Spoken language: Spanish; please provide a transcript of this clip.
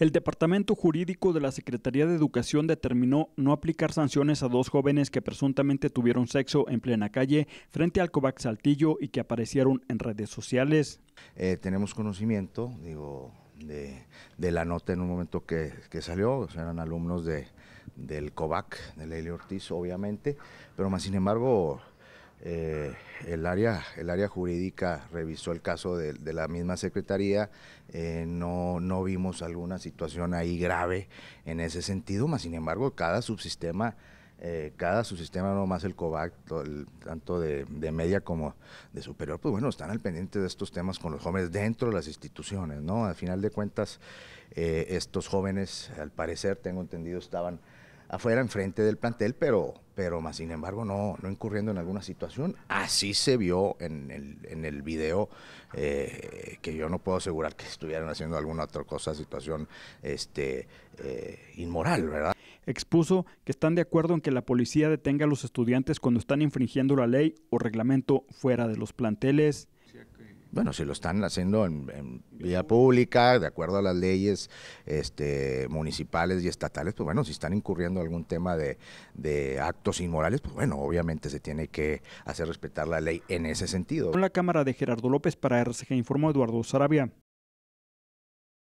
El Departamento Jurídico de la Secretaría de Educación determinó no aplicar sanciones a dos jóvenes que presuntamente tuvieron sexo en plena calle frente al COVAC Saltillo y que aparecieron en redes sociales. Eh, tenemos conocimiento, digo, de, la nota en un momento que, salió, eran alumnos de, del COVAC, de Leile Ortiz, obviamente, pero más sin embargo eh, el, área, el área jurídica revisó el caso de, la misma Secretaría, eh, no, no vimos alguna situación ahí grave en ese sentido, más sin embargo cada subsistema, eh, cada subsistema, no más el COVAC, tanto de, de, media como de superior, pues bueno, están al pendiente de estos temas con los jóvenes dentro de las instituciones, ¿no? Al final de cuentas, estos jóvenes, al parecer, tengo entendido, estaban afuera, enfrente del plantel, pero, pero más sin embargo no, no incurriendo en alguna situación. Así se vio en el, en el video, eh, que yo no puedo asegurar que estuvieran haciendo alguna otra cosa, situación este, eh, inmoral, ¿verdad? Expuso que están de acuerdo en que la policía detenga a los estudiantes cuando están infringiendo la ley o reglamento fuera de los planteles bueno, si lo están haciendo en, vía pública, de acuerdo a las leyes este, municipales y estatales, pues bueno, si están incurriendo algún tema de, de, actos inmorales, pues bueno, obviamente se tiene que hacer respetar la ley en ese sentido. Con la cámara de Gerardo López para RCG informó Eduardo Sarabia.